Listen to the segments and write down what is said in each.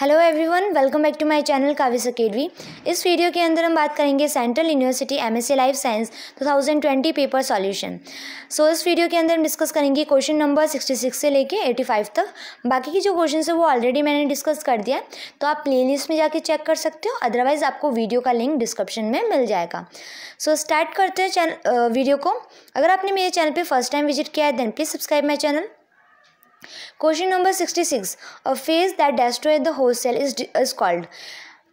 Hello everyone welcome back to my channel काविस अकेडवी इस वीडियो के अंदर हम बात करेंगे central university MSc life science 2020 paper solution so इस वीडियो के अंदर हम डिस्कस करेंगे क्वेश्चन नंबर 66 से लेके 85 तक बाकी के जो क्वेश्चन है वो ऑलरेडी मैंने डिस्कस कर दिया तो आप प्ले में जाके चेक कर सकते हो अदरवाइज़ आपको वीडियो का लिंक डिस्क्रिप्शन में मिल जाएगा सो so, स्टार्ट करते हैं चैनल वीडियो को अगर आपने मेरे चैनल पर फर्स्ट टाइम विजिट किया है then please subscribe my channel question number sixty six a phase that destroy the whole cell is is called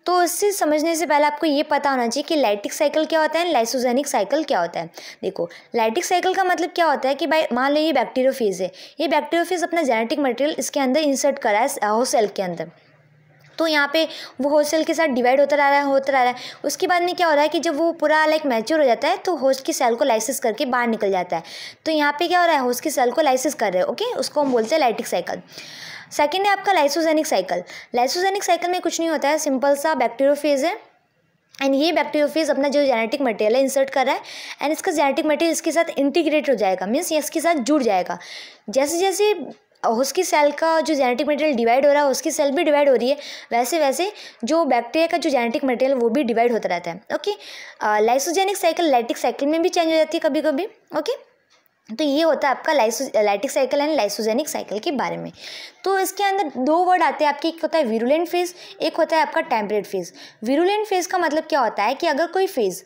तो इससे समझने से पहले आपको ये पता होना चाहिए कि लाइटिक साइकिल क्या होता है लाइसोजेनिक साइकिल क्या होता है देखो लाइटिक साइकिल का मतलब क्या होता है कि भाई मान लो ये बैक्टीरियोफेज है ये बैक्टीरियोफेज अपना जेनेटिक मटेरियल इसके अंदर इंसर्ट करा है होल सेल के अंदर तो यहाँ पे वो होस्टल के साथ डिवाइड होता रह रहा है होता रह रहा है उसके बाद में क्या हो रहा है कि जब वो पूरा लाइक मैच्योर हो जाता है तो होस्ट की सेल को लाइसिस करके बाहर निकल जाता है तो यहाँ पे क्या हो रहा है होस्ट की सेल को लाइसिस कर रहे हैं ओके उसको हम बोलते हैं लाइटिक साइकिल सेकेंड है आपका लाइसोजेनिक साइकिल लाइसोजेनिक साइकिल में कुछ नहीं होता है सिंपल सा बैक्टीरियोफेज है एंड ये बैक्टीरियोफेज अपना जो जेनेटिक मटेरियल है इंसर्ट कर रहा है एंड इसका जेनेटिक मटेरियल इसके साथ इंटीग्रेट हो जाएगा मीन्स इसके साथ जुड़ जाएगा जैसे जैसे उसकी सेल का जो जेनेटिक मटेरियल डिवाइड हो रहा है उसकी सेल भी डिवाइड हो रही है वैसे वैसे जो बैक्टीरिया का जो जेनेटिक मटेरियल वो भी डिवाइड होता रहता है okay lysogenic cycle lytic cycle में भी चेंज हो जाती है कभी कभी ओके तो ये होता है आपका lyso lytic cycle and lysogenic cycle के बारे में तो इसके अंदर दो वर्ड आते हैं आपके एक होता है विरुलेंट फेज एक होता है आपका टेम्परेट फेज विरुलेंट फेज का मतलब क्या होता है कि अगर कोई फेज़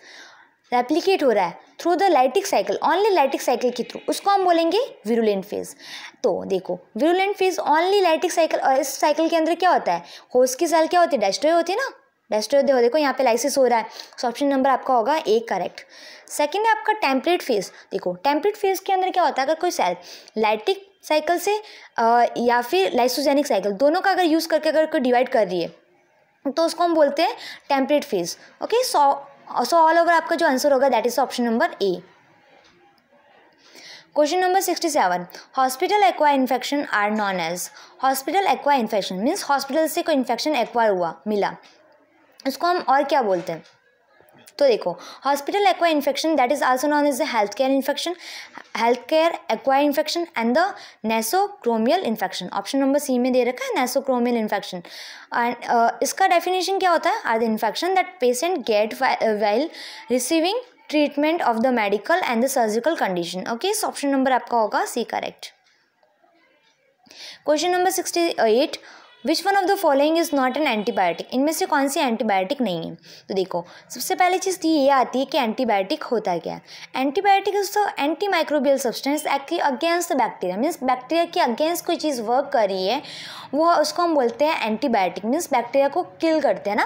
रेप्लीकेट हो रहा है through the lytic cycle only lytic cycle के थ्रू उसको हम बोलेंगे विरुलेंट फेज तो देखो virulent phage only lytic cycle और इस साइकिल के अंदर क्या होता है होस की सेल क्या होती है डेस्ट्रॉय होती है ना डेस्ट्रॉय देखो देखो यहाँ पे लाइसिस हो रहा है सो ऑप्शन नंबर आपका होगा एक करेक्ट सेकेंड है आपका टेम्पलेट फेज देखो टेम्पलेट फेज के अंदर क्या होता है अगर कोई सेल लाइटिक साइकिल से आ, या फिर लाइसोजेनिक साइकिल दोनों का अगर यूज़ करके अगर कोई डिवाइड कर रही है तो उसको हम बोलते हैं temperate phase okay so so all over आपका जो आंसर होगा that is option number A question number sixty seven hospital एक्वा infection are known as hospital एक्वा इन्फेक्शन मीन्स हॉस्पिटल से कोई इन्फेक्शन एक्वा हुआ मिला उसको हम और क्या बोलते हैं तो देखो हॉस्पिटल एक्वा infection that is also known as the health care infection health care acquire infection and the nosocomial infection option number C में दे रखा है नेसोक्रोमियल इन्फेक्शन एंड इसका डेफिनेशन क्या होता है are the infection that patient get while receiving treatment of the medical and the surgical condition okay इस option number आपका होगा C correct question number sixty eight which one of the following is not an antibiotic इनमें से कौन सी antibiotic नहीं है तो देखो सबसे पहली चीज़ तो ये आती है कि एंटीबायोटिक होता क्या है antibiotic is the anti microbial substance active against the bacteria means bacteria के अगेंस्ट कोई चीज़ वर्क कर रही है वो उसको हम बोलते हैं एंटीबायोटिक मीन्स बैक्टीरिया को किल करते हैं ना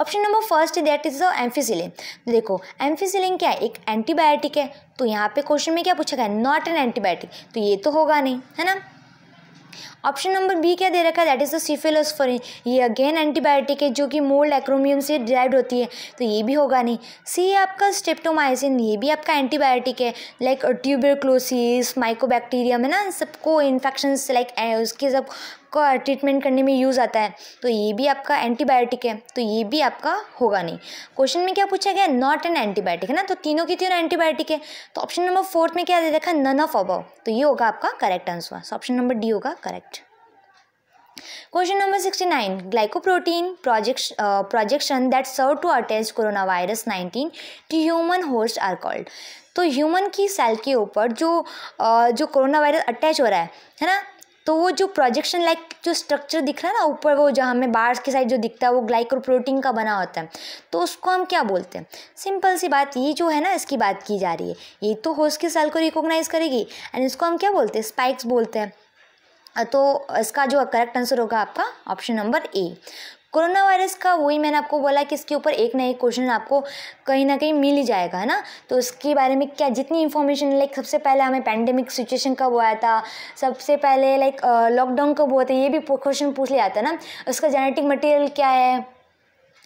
option number first that is the ampicillin देखो एम्फिसिलिन क्या है एक एंटीबायोटिक है तो यहाँ पे क्वेश्चन में क्या पूछा गया नॉट एन एंटीबायोटिक तो ये तो होगा नहीं है ना ऑप्शन नंबर बी क्या दे रखा है दैट इज़ द सीफेलोस्फोरिन ये अगेन एंटीबायोटिक है जो कि मोल्ड एक्रोमियम से डिराइव होती है तो ये भी होगा नहीं सी आपका स्टेप्टोमाइसिन ये भी आपका एंटीबायोटिक है लाइक ट्यूबरक्लोसिस माइकोबैक्टीरियम है ना सबको इन्फेक्शन लाइक उसके सब को ट्रीटमेंट करने में यूज़ आता है तो ये भी आपका एंटीबायोटिक है तो ये भी आपका होगा नहीं क्वेश्चन में क्या पूछा गया नॉट एन एंटीबायोटिक है ना तो तीनों की तीनों एंटीबायोटिक है तो ऑप्शन नंबर फोर्थ में क्या दे नन ऑफ अबव तो ये होगा आपका correct answer so option number D होगा correct question number sixty nine glycoprotein projection projection that serve to attach corona virus nineteen to human host are called तो human की cell के ऊपर जो uh, जो कोरोना वायरस अटैच हो रहा है है ना तो वो जो प्रोजेक्शन लाइक जो स्ट्रक्चर दिख रहा है ना ऊपर वो जो हमें बार्स की साइड जो दिखता है वो ग्लाइक्रोप्रोटीन का बना होता है तो उसको हम क्या बोलते हैं सिंपल सी बात ये जो है ना इसकी बात की जा रही है ये तो होस्ट के सेल को रिकोगनाइज़ करेगी एंड इसको हम क्या बोलते हैं स्पाइक्स बोलते हैं तो इसका जो करेक्ट आंसर होगा आपका option number A corona virus का वही मैंने आपको बोला कि इसके ऊपर एक ना एक क्वेश्चन आपको कहीं ना कहीं मिल ही जाएगा है ना तो उसके बारे में क्या जितनी इन्फॉर्मेशन लाइक सबसे पहले हमें पैंडेमिक सिचुएशन कब हुआ था सबसे पहले लाइक लॉकडाउन कब हुआ था ये भी क्वेश्चन पूछ लिया जाता है ना उसका जेनेटिक मटेरियल क्या है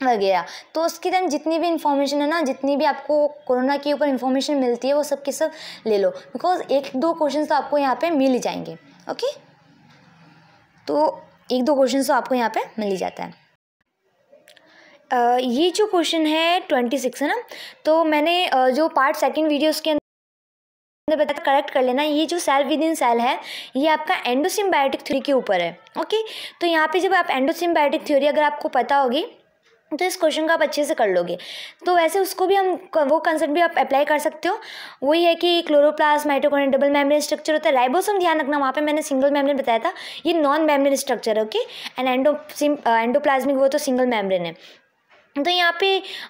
वगैरह तो उसके दिन जितनी भी इन्फॉर्मेशन है ना जितनी भी आपको कोरोना के ऊपर इन्फॉर्मेशन मिलती है वो सब के सब ले लो बिकॉज एक दो क्वेश्चन तो आपको यहाँ पर मिल ही जाएंगे ओके तो एक दो क्वेश्चन तो आपको यहाँ पर मिल ही जाता है ये जो क्वेश्चन है ट्वेंटी सिक्स है ना तो मैंने जो पार्ट सेकंड वीडियो उसके अंदर बता करेक्ट कर लेना ये जो सेल विद इन सेल है ये आपका एंडोसिम्बायोटिक थ्योरी के ऊपर है ओके तो यहाँ पे जब आप एंडोसिम्बायोटिक थ्योरी अगर आपको पता होगी तो इस क्वेश्चन को आप अच्छे से कर लोगे तो वैसे उसको भी हम वो कंसेप्ट भी आप अप्लाई कर सकते हो वही है कि chloroplast mitochondria double membrane structure होता है राइबोसोम ध्यान रखना वहाँ पे मैंने सिंगल मेम्ब्रेन बताया था ये नॉन मेम्ब्रेन स्ट्रक्चर है ओके एंड एंडो एंडोप्लाज्मिक वो तो सिंगल मेम्ब्रेन है तो यहाँ पे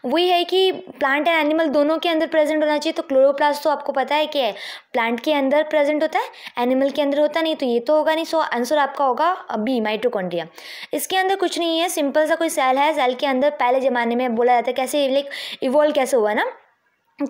वही है कि प्लांट एंड एनिमल दोनों के अंदर प्रेजेंट होना चाहिए तो क्लोरोप्लास्ट तो आपको पता है कि है प्लांट के अंदर प्रेजेंट होता है एनिमल के अंदर होता नहीं तो ये तो होगा नहीं सो आंसर आपका होगा बी माइटोकॉन्ड्रिया इसके अंदर कुछ नहीं है सिंपल सा कोई सेल है सेल के अंदर पहले ज़माने में बोला जाता है कैसे लाइक इवॉल्व कैसे हुआ ना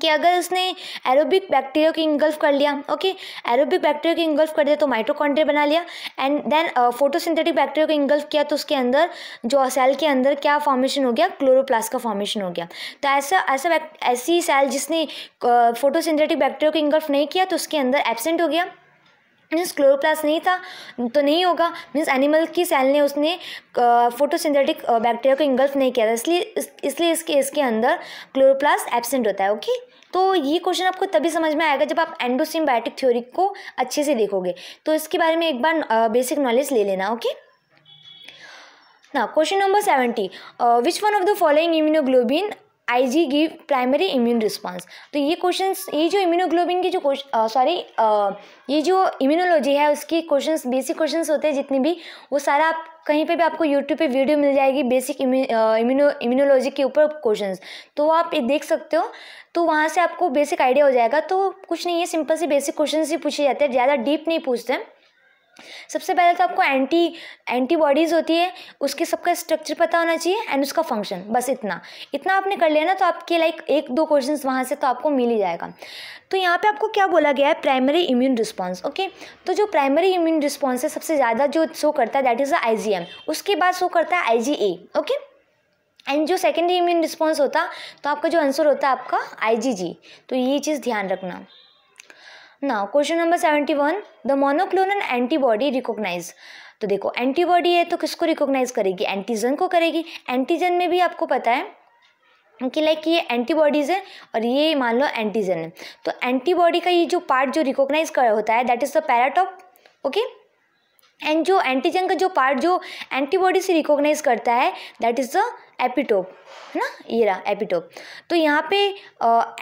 कि अगर उसने एरोबिक बैक्टीरिया को इंगल्फ कर लिया ओके एरोबिक बैक्टीरिया को इंगल्फ कर दिया तो माइट्रोकॉन्ड्रिया बना लिया एंड देन फोटोसिंथेटिक बैक्टीरिया को इंगल्फ किया तो उसके अंदर जो सेल के अंदर क्या फॉर्मेशन हो गया क्लोरोप्लास्ट का फॉर्मेशन हो गया तो ऐसा ऐसा ऐसी सेल जिसने फोटोसिंथेटिक uh, बैक्टीरिया को इंगल्फ नहीं किया तो उसके अंदर एबसेंट हो गया मीन्स क्लोरोप्लास्ट नहीं था तो नहीं होगा मीन्स एनिमल की सेल ने उसने फोटोसिंथेटिक बैक्टीरिया को इंगल्फ नहीं किया था इसलिए इस, इसलिए इसके इसके अंदर क्लोरोप्लास्ट एबसेंट होता है ओके तो ये क्वेश्चन आपको तभी समझ में आएगा जब आप एंडोसिम्बायोटिक थ्योरी को अच्छे से देखोगे तो इसके बारे में एक बार बेसिक नॉलेज ले लेना ओके ना question number seventy which one of the following immunoglobulin I G give primary immune response तो ये क्वेश्चन ये जो इम्यूनोग्लोबिन की जो सॉरी ये जो इम्यूनोलॉजी है उसकी क्वेश्चन बेसिक क्वेश्चन होते हैं जितने भी वो सारा आप कहीं पे भी आपको यूट्यूब पे वीडियो मिल जाएगी बेसिक इम्यूनो इम्यूनोलॉजी के ऊपर क्वेश्चन तो आप ये देख सकते हो तो वहाँ से आपको बेसिक आइडिया हो जाएगा तो कुछ नहीं है सिंपल से बेसिक क्वेश्चन ही पूछे जाते हैं ज़्यादा डीप नहीं पूछते हैं सबसे पहले तो आपको एंटी एंटीबॉडीज़ होती है उसके सबका स्ट्रक्चर पता होना चाहिए एंड उसका फंक्शन बस इतना इतना आपने कर लिया ना तो आपके लाइक एक दो क्वेश्चन वहाँ से तो आपको मिल ही जाएगा तो यहाँ पे आपको क्या बोला गया है प्राइमरी इम्यून रिस्पॉन्स ओके तो जो प्राइमरी इम्यून रिस्पॉन्स है सबसे ज़्यादा जो शो करता है दैट इज़ आई जी उसके बाद शो करता है आई ओके एंड जो सेकेंडरी इम्यून रिस्पॉन्स होता तो आपका जो आंसर होता है आपका आई तो ये चीज़ ध्यान रखना now question number seventy one the monoclonal antibody recognize तो देखो एंटीबॉडी है तो किसको रिकॉग्नाइज करेगी एंटीजन को करेगी एंटीजन में भी आपको पता है कि लाइक ये एंटीबॉडीज़ है और ये मान लो एंटीजन है तो एंटीबॉडी का ये जो पार्ट जो रिकॉग्नाइज कर होता है that is the paratope okay and जो एंटीजन का जो पार्ट जो एंटीबॉडी से रिकॉग्नाइज करता है दैट इज़ द एपिटोप है ना ये रहा एपिटोप तो यहाँ पे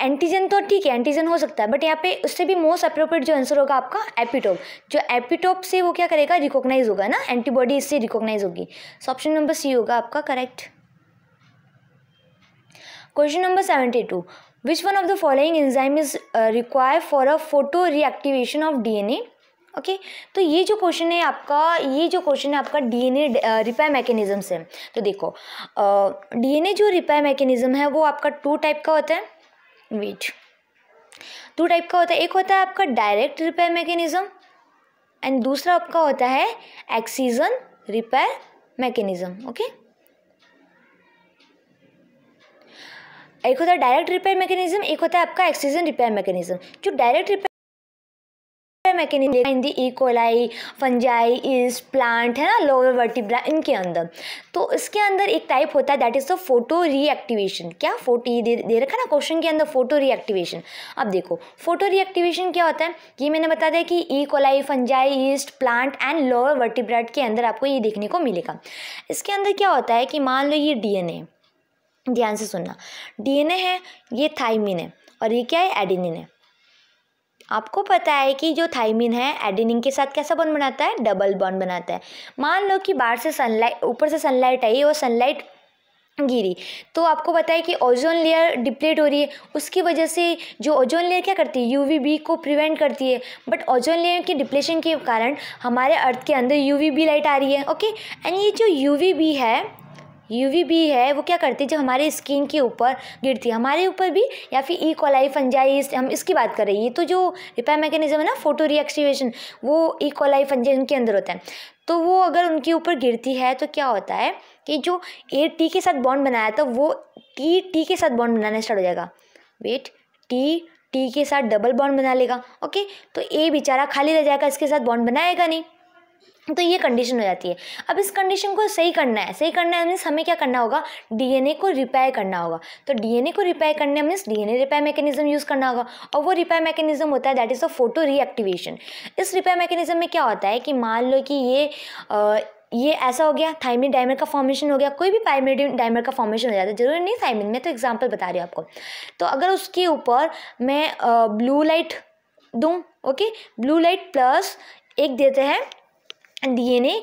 एंटीजन तो ठीक है एंटीजन हो सकता है बट यहाँ पे उससे भी मोस्ट अप्रोप्रिएट जो आंसर होगा आपका एपिटोप जो एपिटोप से वो क्या करेगा रिकॉग्नाइज होगा ना एंटीबॉडी इससे रिकॉग्नाइज होगी सो ऑप्शन नंबर सी होगा आपका correct question number seventy two which one of the following enzyme is require for a photo reactivation of D N A okay okay? तो ये जो क्वेश्चन है आपका ये जो क्वेश्चन है आपका डीएनए रिपेयर मैकेनिज्म से तो देखो डीएनए जो रिपेयर मैकेनिज्म है वो आपका टू टाइप का होता है वेट टू टाइप का होता है एक होता है आपका डायरेक्ट रिपेयर मैकेनिज्म एंड दूसरा आपका होता है एक्सीजन रिपेयर मैकेनिज्म ओके एक होता है डायरेक्ट रिपेयर मैकेनिज्म एक होता है आपका एक्सीजन रिपेयर मैकेनिज्म जो डायरेक्ट रिपेयर है mechanism in the E coli fungi yeast plant है ना लोअर वर्टिब्रा इनके अंदर तो इसके अंदर एक टाइप होता है that is the photo reactivation क्या फोटो दे, दे रखा ना क्वेश्चन के अंदर फोटो रीएक्टिवेशन अब देखो फोटो रीएक्टिवेशन क्या होता है ये मैंने बता दिया कि E coli fungi yeast plant and lower vertebrate के अंदर आपको ये देखने को मिलेगा इसके अंदर क्या होता है कि मान लो ये डीएनए ध्यान से सुनना डीएनए है ये थाइमिन है और ये क्या है एडिनिन है आपको पता है कि जो थाइमिन है एडिनिंग के साथ कैसा बॉन्ड बनाता है डबल बॉन्ड बनाता है मान लो कि बाहर से सनलाइट ऊपर से सनलाइट आई और सनलाइट गिरी तो आपको पता है कि ओजोन लेयर डिप्लेट हो रही है उसकी वजह से जो ओजोन लेयर क्या करती है यूवीबी को प्रिवेंट करती है बट ओजोन लेयर के डिप्लेशन के कारण हमारे अर्थ के अंदर यूवीबी लाइट आ रही है ओके एंड ये जो यूवीबी है यूवीबी है वो क्या करती है जो हमारे स्किन के ऊपर गिरती है हमारे ऊपर भी या फिर ई कोलाई फंजाइस हम इसकी बात कर रहे हैं ये तो जो रिपेयर मैकेनिज्म है ना फोटो रिएक्टिवेशन वो ई कोलाई फंजाई उनके अंदर होता है तो वो अगर उनके ऊपर गिरती है तो क्या होता है कि जो ए टी के साथ बॉन्ड बनाया था तो वो टी टी के साथ बॉन्ड बनाना स्टार्ट हो जाएगा वेट टी टी के साथ डबल बॉन्ड बना लेगा ओके तो ए बेचारा खाली रह जाएगा इसके साथ बॉन्ड बनाएगा नहीं तो ये कंडीशन हो जाती है अब इस कंडीशन को सही करना है सही करना है मीन्स हमें क्या करना होगा डीएनए को रिपेयर करना होगा तो डीएनए को रिपेयर करने means DNA repair mechanism use करना होगा और वो रिपेयर मैकेनिज्म होता है that is the photo reactivation इस रिपेयर मैकेनिज्म में क्या होता है कि मान लो कि ये आ, ये ऐसा हो गया थाइमिन डायमंड का फॉर्मेशन हो गया कोई भी पाइमिड डायमंड का फॉर्मेशन हो जाता है जरूरी नहीं थाइमिन में तो एग्जाम्पल बता रही हूँ आपको तो अगर उसके ऊपर मैं ब्लू लाइट दूँ ओके ब्लू लाइट प्लस एक देते हैं डीएनए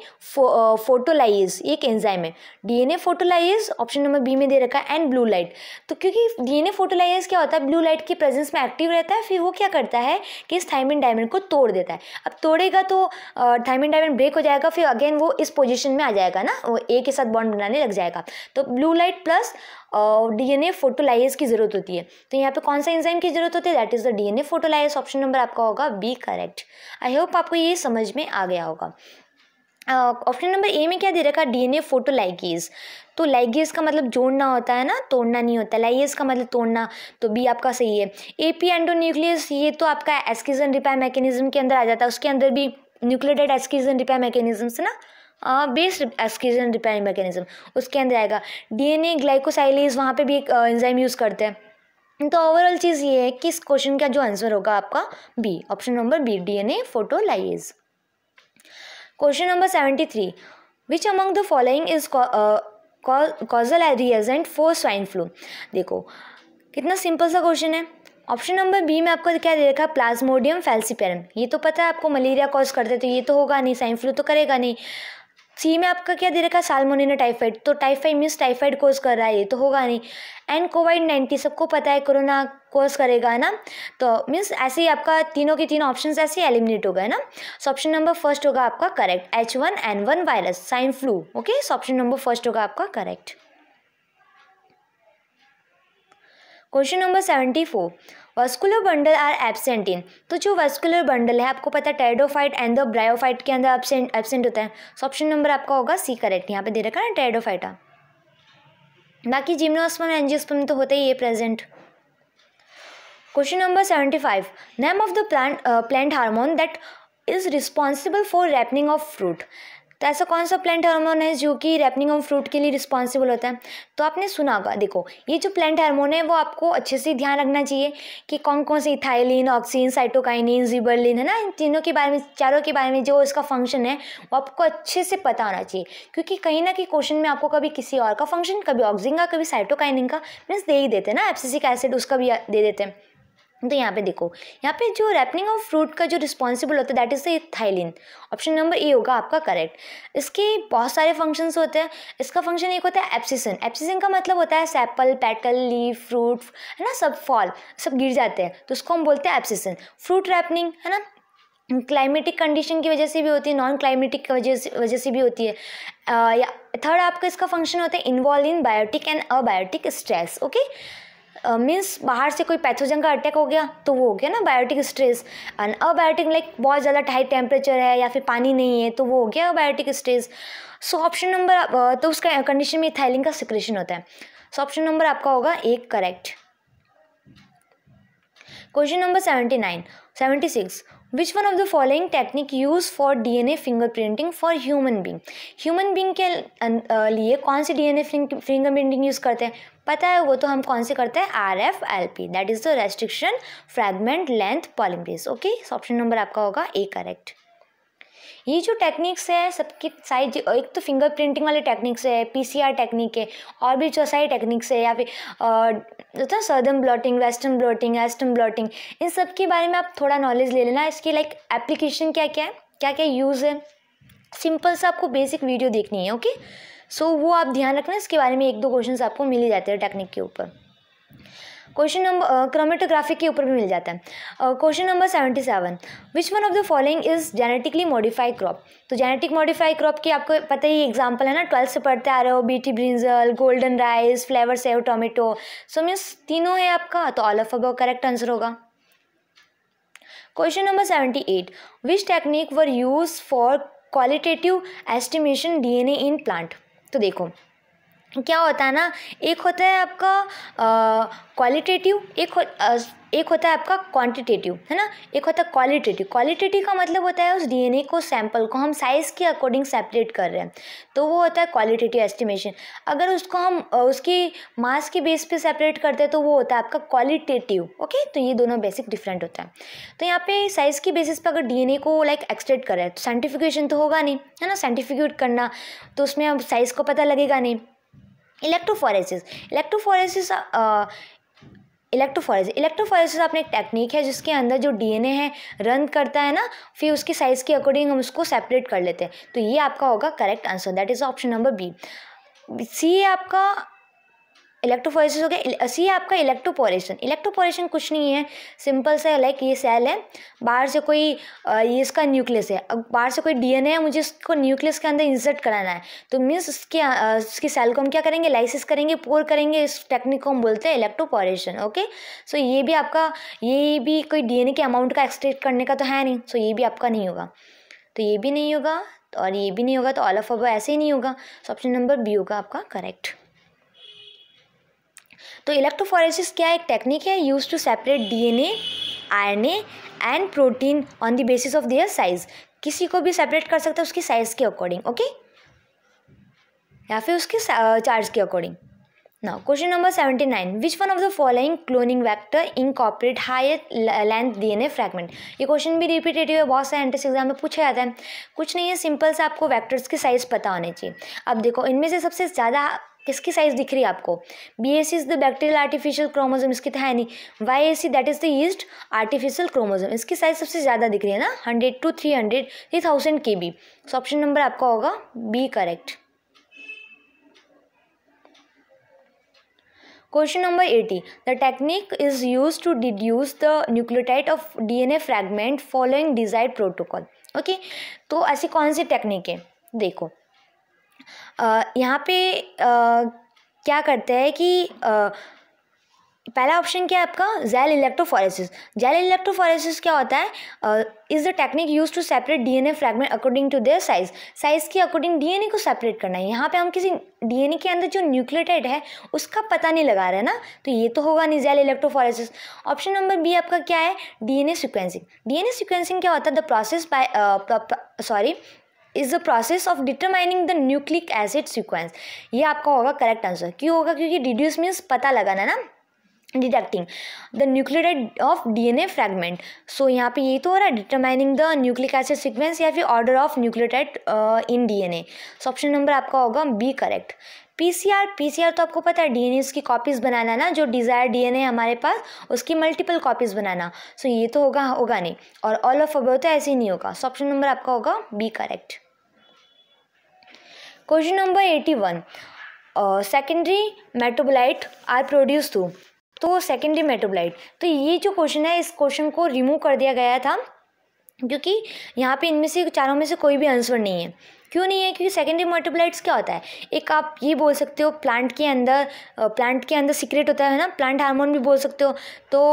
फोटोलाइज एक एंजाइम है DNA photolyase option number B में दे रखा है एंड ब्लू लाइट तो क्योंकि डीएनए फोटोलाइज क्या होता है ब्लू लाइट के प्रेजेंस में एक्टिव रहता है फिर वो क्या करता है कि इस थाइमिन डायमंड को तोड़ देता है अब तोड़ेगा तो थाइमिन डायमंड ब्रेक हो जाएगा फिर अगेन वो इस पोजिशन में आ जाएगा ना वो ए के साथ बॉन्ड बनाने लग जाएगा तो blue light plus D N की ज़रूरत होती है तो यहाँ पे कौन सा एंजाइम की ज़रूरत होती है that is the DNA photolyase option number आपका होगा बी करेक्ट आई होप आपको ये समझ में आ गया होगा ऑप्शन नंबर ए में क्या दे रखा डीएनए फोटो लाइगेज तो लाइगेज का मतलब जोड़ना होता है ना तोड़ना नहीं होता लाइगेज का मतलब तोड़ना तो बी आपका सही है ए पी न्यूक्लियस ये तो आपका एस्किजन रिपेयर मैकेनिज्म के अंदर आ जाता है उसके अंदर भी न्यूक्लियडेड एस्किजन रिपेयर मैकेनिज्म्स ना बेस्ड एस्किजन रिपेयर मैकेनिज्म उसके अंदर आएगा डीएनए ग्लाइकोसाइलेज वहाँ पे भी एक एंजाइम यूज़ करते हैं तो ओवरऑल चीज़ ये है कि इस क्वेश्चन का जो आंसर होगा आपका B option number B DNA photolyase question number seventy three which among the following is causal reagent for swine flu देखो कितना सिंपल सा क्वेश्चन है ऑप्शन नंबर बी में आपको क्या दे रखा प्लाज्मोडियम फैल्सिपेरम ये तो पता है आपको मलेरिया कॉज करते तो ये तो होगा नहीं स्वाइन फ्लू तो करेगा नहीं सी में आपका क्या दे रखा है सालमोनिना टाइफाइड तो टाइफाइड मीन्स टाइफाइड कोज कर रहा है ये तो होगा नहीं एंड कोविड नाइन्टीन सबको पता है कोरोना कोर्स करेगा है ना तो मीन्स ऐसे ही आपका तीनों के तीनों ऑप्शन ऐसे ही एलिमिनेट होगा है ना सो ऑप्शन नंबर फर्स्ट होगा आपका correct H one N one virus swine flu okay so option number first होगा आपका correct question number seventy four vascular bundle are absent in तो जो वस्कुलर बंडल है आपको पता है टेडोफाइट एंड ब्रायोफाइट के अंदर एबसेंट एबसेंट होता है सो ऑप्शन नंबर आपका होगा सी करेक्ट यहाँ पे दे रखा है टेडोफाइटा बाकी जिम्नोस्पम एंजियोस्पम तो होते ही ये present question number seventy five name of the plant plant hormone that is responsible for ripening of fruit तो ऐसा कौन सा प्लांट हार्मोन है जो कि रैपनिंग ऑफ फ्रूट के लिए रिस्पॉन्सिबल होता है तो आपने सुना होगा देखो ये जो प्लांट हार्मोन है वो आपको अच्छे से ध्यान रखना चाहिए कि कौन कौन से इथाइलिन ऑक्सीन साइटोकाइनिन जीबरलिन है ना इन तीनों के बारे में चारों के बारे में जो इसका फंक्शन है वो आपको अच्छे से पता होना चाहिए क्योंकि कहीं ना कहीं क्वेश्चन में आपको कभी किसी और का फंक्शन कभी ऑक्सीन का कभी साइटोकाइनिन का मीन्स दे ही देते हैं ना एप्सिसिक एसिड उसका भी दे देते हैं तो यहाँ पे देखो यहाँ पे जो रैपनिंग ऑफ फ्रूट का जो रिस्पॉन्सिबल होता है that is the ethylene option number A होगा आपका करेक्ट इसके बहुत सारे फंक्शंस होते हैं इसका फंक्शन एक होता है एप्सिसन एप्सिसन का मतलब होता है सेप्पल पेटल लीफ फ्रूट है ना सब फॉल सब गिर जाते हैं तो उसको हम बोलते हैं एप्सिसन फ्रूट रैपनिंग है ना क्लाइमेटिक कंडीशन की वजह से भी होती है नॉन क्लाइमेटिक वजह से वजह से भी होती है या थर्ड आपका इसका फंक्शन होता है involve in biotic and abiotic stress okay means बाहर से कोई पैथोजन का अटैक हो गया तो वो हो गया ना biotic stress and abiotic like बहुत ज़्यादा हाई टेम्परेचर है या फिर पानी नहीं है तो वो हो गया abiotic stress so option number तो उसका कंडीशन में थाइलिन का सिक्रेशन होता है सो ऑप्शन नंबर आपका होगा एक correct question number seventy nine seventy six which one of the following technique use for D N A fingerprinting for human being human being के लिए कौन सी ए फिंगर प्रिंटिंग यूज़ करते हैं पता है वो तो हम कौन से करते हैं R F L P that is the restriction fragment length polymerase okay option number आपका होगा ए करेक्ट ये जो टेक्निक्स है सबकी साइज एक तो फिंगर प्रिंटिंग वाली टेक्निक्स है पीसीआर टेक्निक है और भी जो सारी टेक्निक्स है या फिर जो था southern blotting western blotting eastern blotting इन सब के बारे में आप थोड़ा नॉलेज ले लेना इसकी लाइक एप्लीकेशन क्या क्या है क्या क्या यूज़ है सिंपल सा आपको बेसिक वीडियो देखनी है ओके सो so, वो आप ध्यान रखना इसके बारे में एक दो क्वेश्चन आपको मिल ही जाते हैं टेक्निक के ऊपर क्वेश्चन नंबर क्रोमेटोग्राफी के ऊपर भी मिल जाता है question number seventy seven which one of the following is genetically modified crop तो जेनेटिक मॉडिफाइड क्रॉप की आपको पता ही एग्जाम्पल है ना ट्वेल्थ से पढ़ते आ रहे हो BT brinjal golden rice Flavr Savr tomato so means तीनों है आपका तो ऑल ऑफ अब करेक्ट आंसर होगा question number seventy eight which technique were use for qualitative estimation DNA in plant तो देखो तो क्या होता है ना एक होता है आपका क्वालिटेटिव एक हो, आ, एक होता है आपका क्वांटिटेटिव है ना एक होता है क्वालिटेटिव क्वालिटेटिव का मतलब होता है उस डीएनए को सैंपल को हम साइज़ के अकॉर्डिंग सेपरेट कर रहे हैं तो वो होता है क्वालिटेटिव एस्टिमेशन अगर उसको हम उसकी मास के बेस पे सेपरेट करते हैं तो वो होता है आपका क्वालिटेटिव ओके तो ये दोनों बेसिक डिफरेंट होता है तो यहाँ पर साइज़ के बेसिस पर अगर डी को लाइक एक्सट्रेट कर रहे हैं तो साइंटिफिकेशन तो होगा नहीं है ना साइंटिफिकेट करना तो उसमें अब साइज़ को पता लगेगा नहीं इलेक्ट्रोफोरेसिस इलेक्ट्रोफोरेसिस इलेक्ट्रोफोरेसिस इलेक्ट्रोफोरेसिस अपने एक टेक्निक है जिसके अंदर जो डीएनए है रन करता है ना फिर उसके साइज़ के अकॉर्डिंग हम उसको सेपरेट कर लेते हैं तो ये आपका होगा correct answer that is option number B C आपका इलेक्ट्रोफोरेसिस हो गया सी है आपका इलेक्ट्रोपोरेशन इलेक्ट्रोपोरेशन कुछ नहीं है सिंपल सा लाइक ये सेल है बाहर से कोई ये इसका न्यूक्लियस है अब बाहर से कोई डीएनए है मुझे इसको न्यूक्लियस के अंदर इंसर्ट कराना है तो मीन्स इसके इसकी सेल को हम क्या करेंगे लाइसिस करेंगे पोर करेंगे इस टेक्निक को हम बोलते हैं इलेक्ट्रोपोरेशन ओके सो ये भी आपका ये भी कोई डी के अमाउंट का एक्सट्रेक्ट करने का तो है नहीं सो ये भी आपका नहीं होगा तो ये भी नहीं होगा और ये भी नहीं होगा तो ऑल ऑफ अब ऐसे ही नहीं होगा सो ऑप्शन नंबर बी होगा आपका करेक्ट तो इलेक्ट्रोफोरेसिस क्या एक टेक्निक है use to separate DNA RNA and protein on the basis of their size किसी को भी सेपरेट कर सकते हैं उसकी साइज के अकॉर्डिंग ओके या फिर उसके चार्ज के अकॉर्डिंग ना question number seventy nine which one of the following cloning vector vector length D N A fragment? ये क्वेश्चन भी रिपीटेटिव है बहुत सारे एंट्रेस एग्जाम में पूछा जाता है कुछ नहीं है सिंपल से आपको वैक्टर्स की साइज पता होने चाहिए अब देखो इनमें से सबसे ज़्यादा किसकी साइज दिख रही है आपको B S is the bacterial artificial chromosome इसकी तो है नहीं Y A C that is the yeast artificial chromosome इसकी साइज सबसे ज़्यादा दिख रही है ना hundred to three hundred three thousand K B so option number आपका होगा B correct Question number 80. The technique is used to deduce the nucleotide of DNA fragment following designed protocol okay तो ऐसी कौन सी टेक्निक है देखो यहाँ पे क्या करते हैं कि पहला ऑप्शन क्या है आपका जेल इलेक्ट्रोफोरेसिस जेल इलेक्ट्रोफोरेसिस क्या होता है is the technique use to separate DNA fragment according to their size size के अकॉर्डिंग डीएनए को सेपरेट करना है यहाँ पे हम किसी डीएनए के अंदर जो न्यूक्लियोटाइड है उसका पता नहीं लगा रहे ना तो ये तो होगा नहीं gel electrophoresis option number B आपका क्या है डीएनए सिक्वेंसिंग डीएनए सिक्वेंसिंग क्या होता है the process by sorry is the process of determining the nucleic acid sequence ये आपका होगा करेक्ट आंसर क्यों होगा क्योंकि डिड्यूस मीन्स पता लगाना ना detecting the nucleotide of D N A fragment so यहाँ पे यही तो हो रहा है determining the nucleic acid sequence या फिर order of nucleotide in D N A so option number आपका होगा B correct P P C R C R तो आपको पता है डी एन ए की कॉपीज़ बनाना ना जो डिज़ायर डी एन ए हमारे पास उसकी मल्टीपल कॉपीज़ बनाना सो so, ये तो होगा होगा नहीं और ऑल ऑफ अब तो ऐसे ही नहीं होगा सो ऑप्शन नंबर आपका होगा B correct question number eighty one secondary metabolite are produce to तो सेकेंडरी मेटोबलाइट तो ये जो क्वेश्चन है इस क्वेश्चन को रिमूव कर दिया गया था क्योंकि यहाँ पे इनमें से चारों में से कोई भी आंसर नहीं है क्यों नहीं है क्योंकि सेकेंडरी मेटोबलाइट्स क्या होता है एक आप ये बोल सकते हो प्लांट के अंदर प्लांट के अंदर सीक्रेट होता है ना प्लांट हार्मोन भी बोल सकते हो तो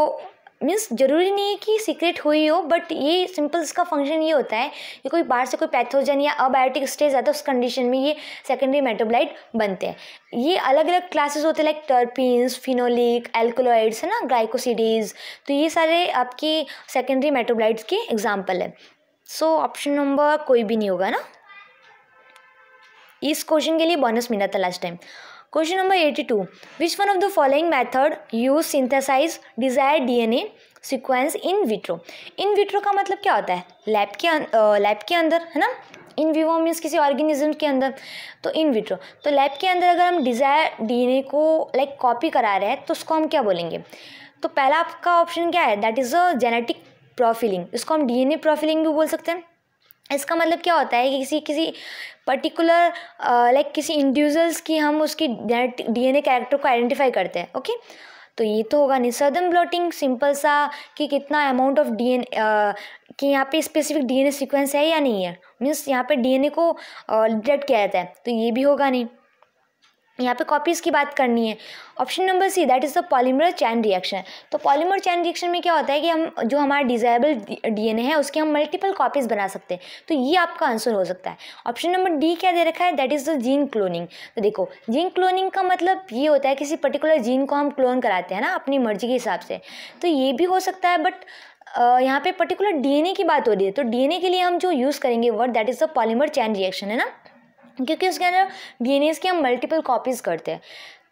मीन्स ज़रूरी नहीं है कि सीक्रेट हुई हो बट ये सिंपल इसका फंक्शन ये होता है कि कोई बाहर से कोई पैथोजन या अबायोटिक स्टेज आता है उस कंडीशन में ये सेकेंडरी मेटाबोलाइट बनते हैं ये अलग अलग क्लासेस होते हैं लाइक टर्पिन्स फिनोलिक एल्कोलॉइड्स है ना ग्लाइकोसिडीज तो ये सारे आपकी सेकेंडरी मेटाबोलाइट्स के एग्जाम्पल है सो ऑप्शन नंबर कोई भी नहीं होगा ना इस क्वेश्चन के लिए बोनस मिला था last time question two which one of the following method use synthesize desire D N A sequence in vitro in vitro का मतलब क्या होता है लैब के लैब अं, के अंदर है ना इन विवो मीन्स किसी ऑर्गेनिज्म के अंदर तो इन विट्रो तो लैब के अंदर अगर हम डिज़ायर डीएनए को लाइक कॉपी करा रहे हैं तो उसको हम क्या बोलेंगे तो पहला आपका ऑप्शन क्या है that is a genetic profiling इसको हम डीएनए प्रोफिलिंग भी बोल सकते हैं इसका मतलब क्या होता है कि किसी किसी पर्टिकुलर लाइक किसी इंडिविजुअल्स की हम उसकी डीएनए कैरेक्टर को आइडेंटिफाई करते हैं ओके तो ये तो होगा नहीं सदन ब्लॉटिंग सिंपल सा कि कितना अमाउंट ऑफ डी एन कि यहाँ पे स्पेसिफिक डीएनए सीक्वेंस है या नहीं है मीन्स यहाँ पे डीएनए को डिटेक्ट किया जाता है तो ये भी होगा नहीं यहाँ पे कॉपीज़ की बात करनी है option number C that is the polymer chain reaction तो पॉलीमर चैन रिएक्शन में क्या होता है कि हम जो हमारा डिजायबल डीएनए है उसके हम मल्टीपल कॉपीज़ बना सकते हैं तो ये आपका आंसर हो सकता है ऑप्शन नंबर डी क्या दे रखा है that is the gene cloning तो देखो जीन क्लोनिंग का मतलब ये होता है किसी पर्टिकुलर जीन को हम क्लोन कराते हैं ना अपनी मर्जी के हिसाब से तो ये भी हो सकता है बट Uh, यहाँ पे पर्टिकुलर डीएनए की बात हो रही है तो डीएनए के लिए हम जो यूज़ करेंगे word that is the polymer chain reaction है ना क्योंकि उसके अंदर डी की हम मल्टीपल कॉपीज़ करते हैं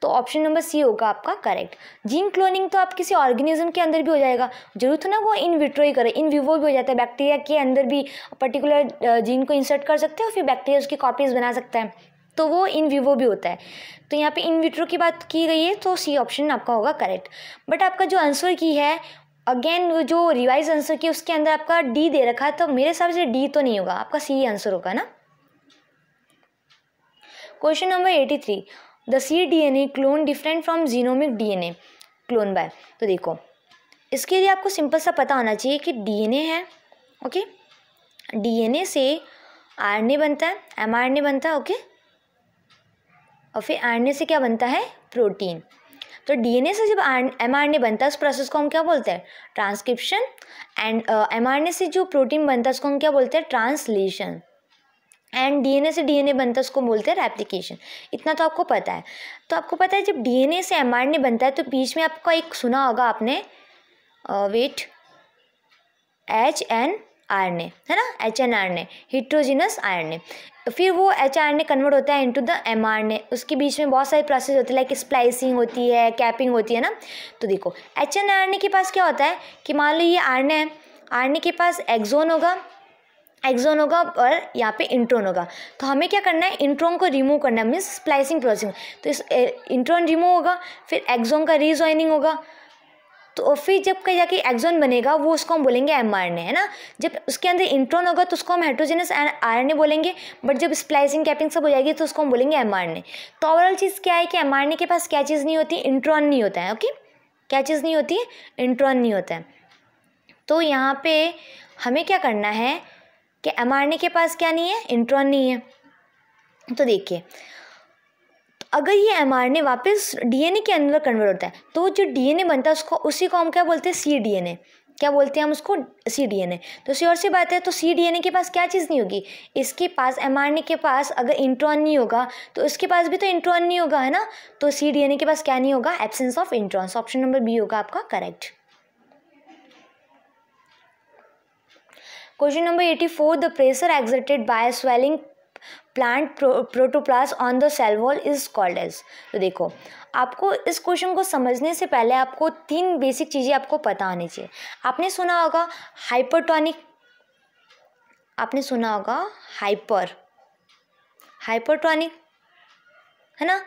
तो ऑप्शन नंबर सी होगा आपका करेक्ट जीन क्लोनिंग तो आप किसी ऑर्गेनिज्म के अंदर भी हो जाएगा जरूरत तो ना वो इन विट्रो ही करे इन विवो भी हो जाता है बैक्टीरिया के अंदर भी पर्टिकुलर जीन को इंसर्ट कर सकते हैं और फिर बैक्टीरिया उसकी कॉपीज़ बना सकता है तो वो इन विवो भी होता है तो यहाँ पे इन विट्रो की बात की गई है तो सी ऑप्शन आपका होगा करेक्ट बट आपका जो आंसर की है अगेन वो जो रिवाइज आंसर की उसके अंदर आपका डी दे रखा है तो मेरे हिसाब से डी तो नहीं होगा आपका सी आंसर होगा ना question number eighty three the C D N A clone different from genomic D N A clone by तो देखो इसके लिए आपको सिंपल सा पता होना चाहिए कि डी एन ए है ओके डी एन ए से आर एन ए बनता है एम आर एन ए बनता है ओके और फिर आर एन ए से क्या बनता है प्रोटीन तो डी एन ए से जब एम आर बनता है उस प्रोसेस को हम क्या बोलते हैं ट्रांसक्रिप्शन एंड एम आर से जो प्रोटीन बनता है उसको हम क्या बोलते हैं ट्रांसलेशन एंड डीएनए से डीएनए बनता है उसको बोलते हैं रेप्लिकेशन इतना तो आपको पता है तो आपको पता है जब डीएनए से एमआरएनए बनता है तो बीच में आपका एक सुना होगा आपने wait H N RNA है ना H N RNA heterogeneous RNA फिर वो एच आर ने कन्वर्ट होता है इनटू द एम आर ने उसके बीच में बहुत सारे प्रोसेस होते हैं लाइक स्प्लाइसिंग होती है कैपिंग होती है ना तो देखो एच एन आर ने के पास क्या होता है कि मान लो ये आर ए है आर ने के पास एक्जोन होगा एक्जोन होगा और यहाँ पे इंट्रोन होगा तो हमें क्या करना है इंट्रोन को रिमूव करना है मीन्स स्प्लाइसिंग प्रोसेसिंग तो इस इंट्रोन रिमूव होगा फिर एक्जोन का रीजॉइनिंग होगा तो फिर जब कहीं जाके एक्जोन बनेगा वो उसको हम बोलेंगे एम आर है ना जब उसके अंदर इंट्रोन होगा तो उसको हम एंड आर बोलेंगे बट जब स्प्लाइसिंग कैपिंग सब हो जाएगी तो उसको हम बोलेंगे एम तो ओवरऑल चीज़ क्या है कि एम के पास क्या चीज़ नहीं होती इंट्रॉन नहीं होता है ओके क्या चीज़ नहीं होती है इंट्रॉन नहीं होता है तो यहाँ पर हमें क्या करना है कि एम के पास क्या नहीं है इंट्रॉन नहीं है तो देखिए अगर ये एम आर वापस डीएनए के अंदर कन्वर्ट होता है तो जो डीएनए बनता है उसको उसी को हम क्या बोलते हैं सी डीएनए क्या बोलते हैं हम उसको सी डी एन ए तो सी और सी बात है तो सी डी एन ए के पास क्या चीज़ नहीं होगी इसके पास एम आर के पास अगर इंट्रॉन नहीं होगा तो इसके पास भी तो इंट्रॉन नहीं होगा है ना तो सी डी एन ए के पास क्या नहीं होगा absence of introns option number B होगा आपका correct question number eighty four the pressure by by swelling plant protoplast on the cell wall is called as तो देखो आपको इस क्वेश्चन को समझने से पहले आपको तीन बेसिक चीज़ें आपको पता होनी चाहिए आपने सुना होगा हाइपरटोनिक आपने सुना होगा हाइपर हाइपरटोनिक है ना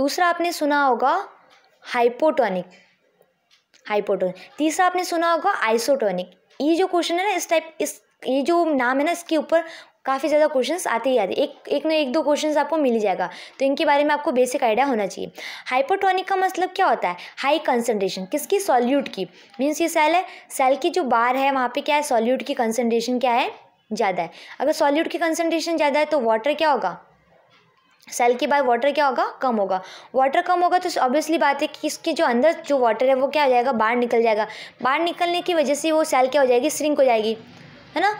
दूसरा आपने सुना होगा हाइपोटोनिक हाइपोटोनिक तीसरा आपने सुना होगा आइसोटोनिक ये जो क्वेश्चन है ना इस टाइप इस ये जो नाम है ना इसके ऊपर काफ़ी ज़्यादा क्वेश्चंस आते ही आते एक एक ना एक दो क्वेश्चंस आपको मिल जाएगा तो इनके बारे में आपको बेसिक आइडिया होना चाहिए हाइपोटोनिक का मतलब क्या होता है हाई कंसनट्रेशन किसकी सॉल्यूट की मीन्स ये सेल है सेल की जो बार है वहाँ पे क्या है सॉल्यूट की कंसनट्रेशन क्या है ज़्यादा है अगर सॉल्यूट की कंसनट्रेशन ज़्यादा है तो वाटर क्या होगा सेल के बाद वाटर क्या होगा कम होगा वाटर कम होगा तो ऑब्वियसली बात है कि इसके जो अंदर जो वाटर है वो क्या हो जाएगा बाहर निकल जाएगा बाहर निकलने की वजह से वो सेल क्या हो जाएगी श्रिंक हो जाएगी है ना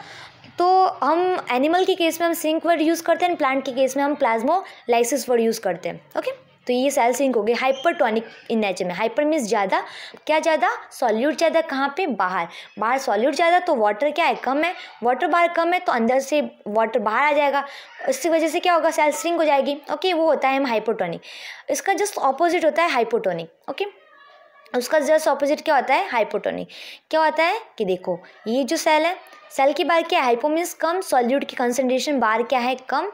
तो हम एनिमल के केस में हम सिंक वर्ड यूज़ करते हैं प्लांट के केस में हम प्लाज्मोलाइसिस वर्ड यूज़ करते हैं ओके तो ये सेल सिंक हो गए हाइपरटोनिक इन नेचर में हाइपर मीन्स ज़्यादा क्या ज़्यादा सॉल्यूट ज़्यादा कहाँ पे बाहर बाहर सॉल्यूट ज़्यादा तो वाटर क्या है कम है वाटर बाहर कम है तो अंदर से वाटर बाहर आ जाएगा इसकी वजह से क्या होगा सेल सिंक हो जाएगी ओके वो होता है हम हाइपोटोनिक इसका जस्ट ऑपोजिट होता है हाइपोटोनिक ओके उसका जस्ट ऑपोजिट क्या होता है हाइपोटोनिक क्या होता है कि देखो ये जो सेल है सेल की बार क्या है हाइपो मीन्स कम सॉल्यूट की कंसनट्रेशन बार क्या है कम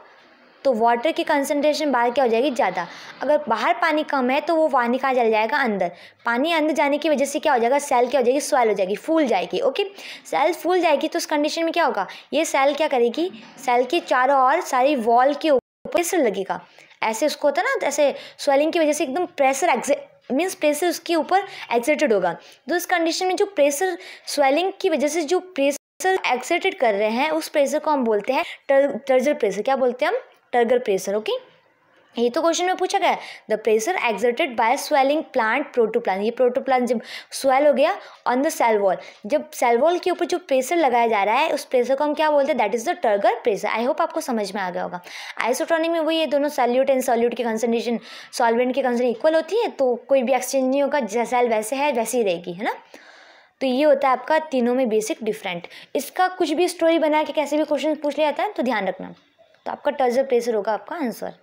तो वाटर की कंसनट्रेशन बाहर क्या हो जाएगी ज़्यादा अगर बाहर पानी कम है तो वो पानी कहाँ चल जाएगा अंदर पानी अंदर जाने की वजह से क्या हो जाएगा सेल क्या हो जाएगी स्वेल हो जाएगी फूल जाएगी ओके सेल फूल जाएगी तो उस कंडीशन में क्या होगा ये सेल क्या करेगी सेल के चारों ओर सारी वॉल के ऊपर प्रेशर लगेगा ऐसे उसको होता है ना ऐसे स्वेलिंग की वजह से एकदम प्रेशर मीन्स प्रेशर उसके ऊपर एक्सेटेड होगा तो इस कंडीशन में जो प्रेशर स्वेलिंग की वजह से जो प्रेशर एक्सेटेड कर रहे हैं उस प्रेशर को हम बोलते हैं टर्जर प्रेशर क्या बोलते हैं हम टर्गर प्रेशर ओके ये तो क्वेश्चन में पूछा गया the pressure exerted by swelling plant protoplast ये प्रोटोप्लांट जब स्वेल हो गया ऑन द सेल वॉल जब सेल वॉल के ऊपर जो प्रेशर लगाया जा रहा है उस प्रेशर को हम क्या बोलते हैं that is the turgor pressure I hope आपको समझ में आ गया होगा आइसोट्रॉनिक में वही ये दोनों सेल्यूट एंड सॉल्यूट की कंसनट्रेशन सॉल्वेंट की कंसनट्रेशन इक्वल होती है तो कोई भी एक्सचेंज नहीं होगा जैसा सेल वैसे है वैसे ही रहेगी है ना तो ये होता है आपका तीनों में बेसिक डिफरेंट इसका कुछ भी स्टोरी बना के कैसे भी क्वेश्चन पूछ लिया जाता है तो ध्यान रखना तो आपका टर्जर प्रेशर होगा आपका answer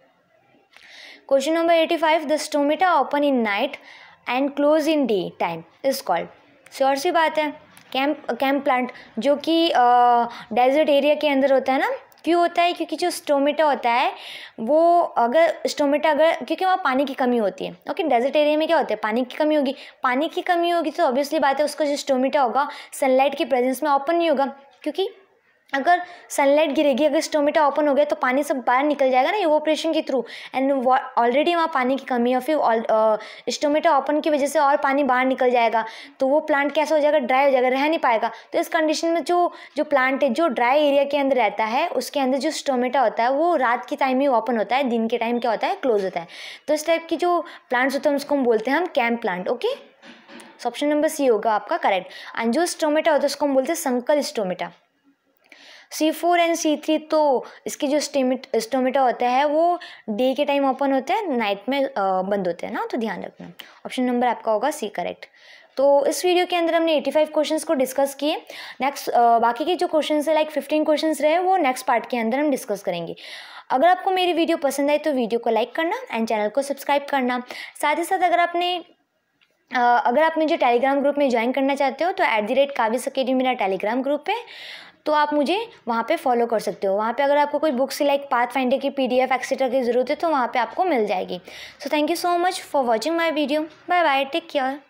question number eighty five the stomata open in night and close in day time is called sure C बात है कैंप कैंप प्लांट जो कि डेजर्ट एरिया के अंदर होता है ना क्यों होता है क्योंकि जो स्टोमेटा होता है वो अगर स्टोमेटा अगर क्योंकि वहाँ पानी की कमी होती है ओके डेजर्ट एरिया में क्या होता है पानी की कमी होगी पानी की कमी होगी तो ऑब्वियसली बात है उसका जो स्टोमेटा होगा सनलाइट की प्रेजेंस में ओपन नहीं होगा क्योंकि अगर सनलाइट गिरेगी अगर स्टोमेटा ओपन हो गया तो पानी सब बाहर निकल जाएगा ना ऑपरेशन के थ्रू एंड ऑलरेडी वहाँ पानी की कमी है फिर स्टोमेटा ओपन की वजह से और पानी बाहर निकल जाएगा तो वो प्लांट कैसा हो जाएगा ड्राई हो जाएगा रह नहीं पाएगा तो इस कंडीशन में जो जो प्लांट है जो ड्राई एरिया के अंदर रहता है उसके अंदर जो स्टोमेटा होता है वो रात के टाइम ही ओपन होता है दिन के टाइम क्या होता है क्लोज होता है तो इस टाइप की जो प्लांट्स होते हैं उसको हम बोलते हैं हम कैम्प plant okay option number C होगा आपका करेक्ट एंड जो स्टोमेटा होता है उसको हम बोलते हैं sunken stomata C four and C three तो इसकी जो स्टेमिट स्टोमेटा होता है वो डे के टाइम ओपन होता है नाइट में बंद होते हैं ना तो ध्यान रखना ऑप्शन नंबर आपका होगा सी करेक्ट तो इस वीडियो के अंदर हमने 85 क्वेश्चंस को डिस्कस किए नेक्स्ट बाकी के जो क्वेश्चंस है लाइक 15 क्वेश्चंस रहे वो नेक्स्ट पार्ट के अंदर हम डिस्कस करेंगे अगर आपको मेरी वीडियो पसंद आई तो वीडियो को लाइक करना एंड चैनल को सब्सक्राइब करना साथ ही साथ अगर आपने अगर आप मुझे टेलीग्राम ग्रुप में ज्वाइन करना चाहते हो तो ऐट दी रेट काविस अकेडमी मेरा टेलीग्राम ग्रुप है तो आप मुझे वहाँ पे फॉलो कर सकते हो वहाँ पे अगर आपको कोई बुक्स लाइक पाथ फाइंडर की पीडीएफ एक्सेट्रा की ज़रूरत है तो वहाँ पे आपको मिल जाएगी so thank you so much for watching my video bye bye take care